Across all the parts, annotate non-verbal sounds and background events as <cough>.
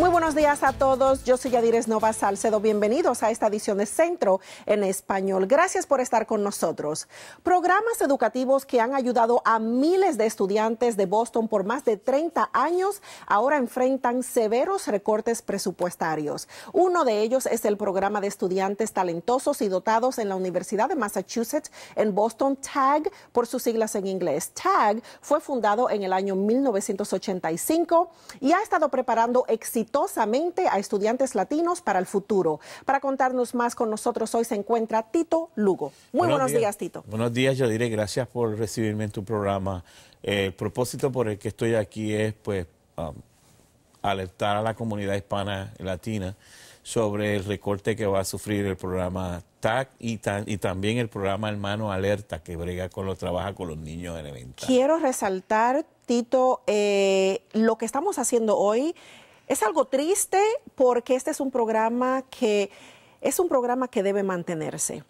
Muy buenos días a todos. Yo soy Yadires Nova Salcedo. Bienvenidos a esta edición de Centro en Español. Gracias por estar con nosotros. Programas educativos que han ayudado a miles de estudiantes de Boston por más de 30 años ahora enfrentan severos recortes presupuestarios. Uno de ellos es el programa de estudiantes talentosos y dotados en la Universidad de Massachusetts en Boston, TAG, por sus siglas en inglés. TAG fue fundado en el año 1985 y ha estado preparando exitosamente a estudiantes latinos para el futuro. Para contarnos más con nosotros hoy se encuentra Tito Lugo. Muy buenos, días. Tito. Buenos días, Yadire. Gracias por recibirme en tu programa. Eh, el propósito por el que estoy aquí es, pues, um, alertar a la comunidad hispana latina sobre el recorte que va a sufrir el programa TAC y, y, también el programa Hermano Alerta que brega con los trabaja con los niños elementales. Quiero resaltar, Tito, eh, lo que estamos haciendo hoy es algo triste porque este es un programa que es un programa que debe mantenerse.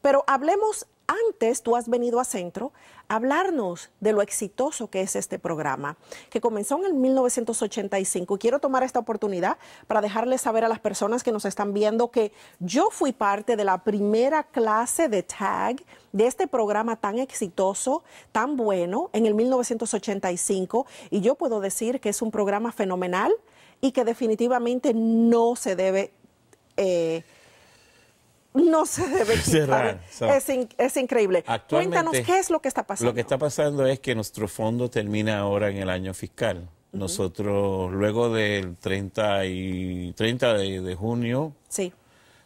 pero hablemos antes tú has venido a Centro a hablarnos de lo exitoso que es este programa, que comenzó en el 1985. Quiero tomar esta oportunidad para dejarles saber a las personas que nos están viendo que yo fui parte de la primera clase de tag de este programa tan exitoso, tan bueno, en el 1985. Y yo puedo decir que es un programa fenomenal y que definitivamente no se debe... Eh, no se debe <laughs> cerrar. es, increíble. Cuéntanos qué es lo que está pasando. Lo que está pasando es que nuestro fondo termina ahora en el año fiscal. Nosotros, luego del 30, y, 30 de, junio, sí.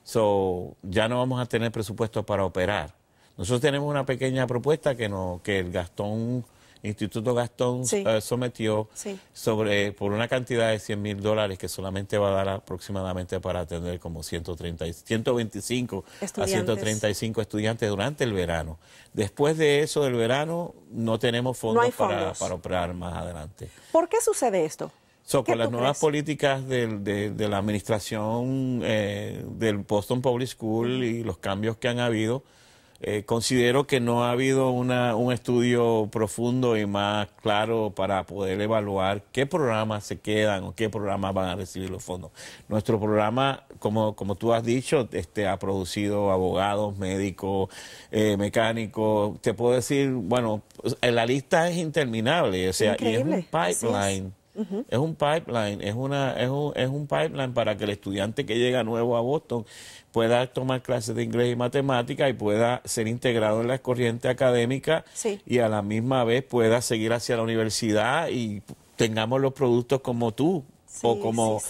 so, ya no vamos a tener presupuesto para operar. Nosotros tenemos una pequeña propuesta que, no, que el Gastón Instituto Gastón eh, sometió sobre por una cantidad de 100 mil dólares que solamente va a dar aproximadamente para atender como 125 a 135 estudiantes durante el verano. Después de eso del verano no tenemos fondos, Para, operar más adelante. ¿Por qué sucede esto? So, con las nuevas políticas de, la administración eh, del Boston Public School y los cambios que han habido, eh, considero que no ha habido una, un estudio profundo y más claro para poder evaluar qué programas se quedan o qué programas van a recibir los fondos. Nuestro programa, como, como tú has dicho, este, ha producido abogados, médicos, eh, mecánicos. Te puedo decir, bueno, pues, la lista es interminable. O sea, es un pipeline es un pipeline, es, una, es, un, es un pipeline para que el estudiante que llega nuevo a Boston pueda tomar clases de inglés y matemática y pueda ser integrado en la corriente académica y a la misma vez pueda seguir hacia la universidad y tengamos los productos como tú, o como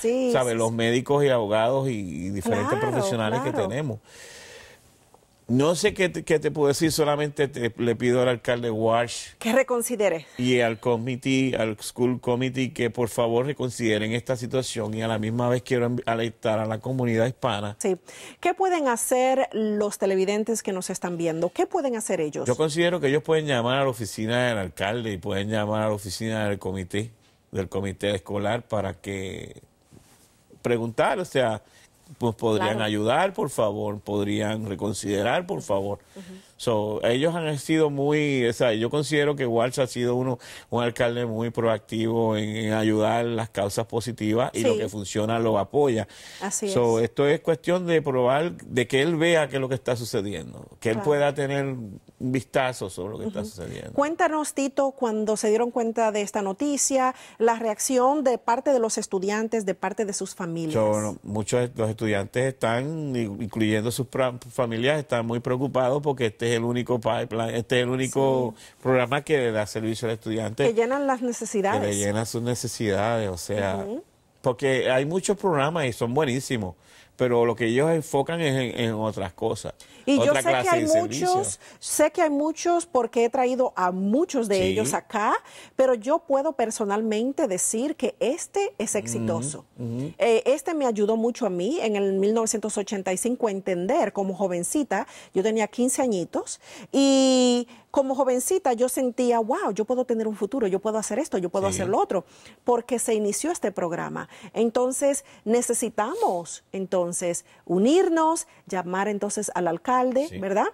los médicos y abogados y, diferentes profesionales que tenemos. No sé qué te, puedo decir, solamente le pido al alcalde Walsh. Que reconsidere. Y al committee, al school committee, que por favor reconsideren esta situación y a la misma vez quiero alertar a la comunidad hispana. Sí. ¿Qué pueden hacer los televidentes que nos están viendo? ¿Qué pueden hacer ellos? Yo considero que ellos pueden llamar a la oficina del alcalde y pueden llamar a la oficina del comité, del comité escolar para que preguntar, o sea, pues podrían ayudar, por favor, podrían reconsiderar, por favor. So, ellos han sido muy, o sea, yo considero que Walsh ha sido uno, un alcalde muy proactivo en, ayudar las causas positivas y lo que funciona lo apoya. Así Esto es cuestión de probar, de que él vea qué es lo que está sucediendo, que él pueda tener un vistazo sobre lo que está sucediendo. Cuéntanos, Tito, cuando se dieron cuenta de esta noticia, la reacción de parte de los estudiantes, de parte de sus familias. muchos de los estudiantes están, incluyendo sus familias, están muy preocupados porque este es el único pipeline, este es el único programa que le da servicio al estudiante. Que llenan las necesidades. Que le llenan sus necesidades, o sea, porque hay muchos programas y son buenísimos, pero lo que ellos enfocan es en, otras cosas. Y yo sé que hay muchos, sé que hay muchos porque he traído a muchos de ellos acá, pero yo puedo personalmente decir que este es exitoso. Eh, este me ayudó mucho a mí en el 1985 a entender como jovencita, yo tenía 15 añitos y como jovencita yo sentía, wow, yo puedo tener un futuro, yo puedo hacer esto, yo puedo hacer lo otro, porque se inició este programa. Entonces necesitamos entonces entonces unirnos, llamar entonces al alcalde, ¿verdad?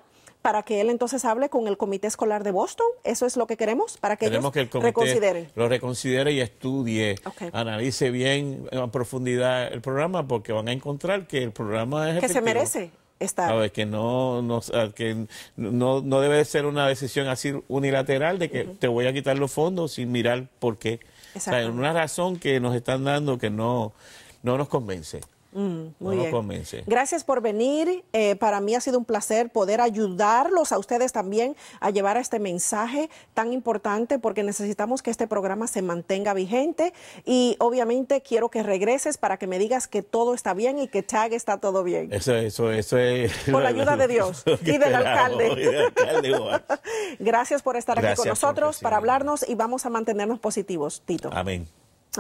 para que él entonces hable con el comité escolar de Boston. Eso es lo que queremos para que, queremos ellos Lo reconsidere y estudie, analice bien en eh, profundidad el programa porque van a encontrar que el programa es que se merece. Estar. que no, debe ser una decisión así unilateral de que te voy a quitar los fondos sin mirar por qué. una razón que nos están dando que no, no nos convence. Mm, muy bien. Gracias por venir. Eh, para mí ha sido un placer poder ayudarlos a ustedes también a llevar este mensaje tan importante porque necesitamos que este programa se mantenga vigente y obviamente quiero que regreses para que me digas que todo está bien y que Chag está todo bien. Eso, eso, eso es. Con la ayuda de Dios <laughs> <laughs> y del alcalde. Gracias por estar aquí con nosotros para hablarnos y vamos a mantenernos positivos, Tito. Amén.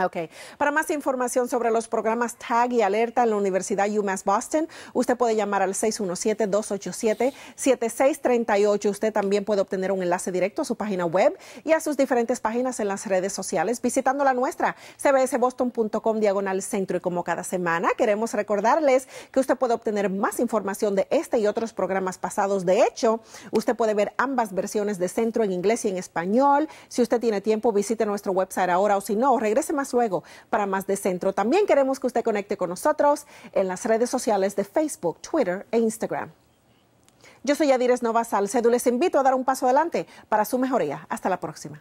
Ok, para más información sobre los programas TAG y Alerta en la Universidad UMass Boston, usted puede llamar al 617-287-7638. Usted también puede obtener un enlace directo a su página web y a sus diferentes páginas en las redes sociales visitando la nuestra, cbsboston.com diagonal centro. Y como cada semana, queremos recordarles que usted puede obtener más información de este y otros programas pasados. De hecho, usted puede ver ambas versiones de centro en inglés y en español. Si usted tiene tiempo, visite nuestro website ahora o si no, regrese más luego para más de centro. También queremos que usted conecte con nosotros en las redes sociales de Facebook, Twitter e Instagram. Yo soy Adires Nova Salcedo les invito a dar un paso adelante para su mejoría. Hasta la próxima.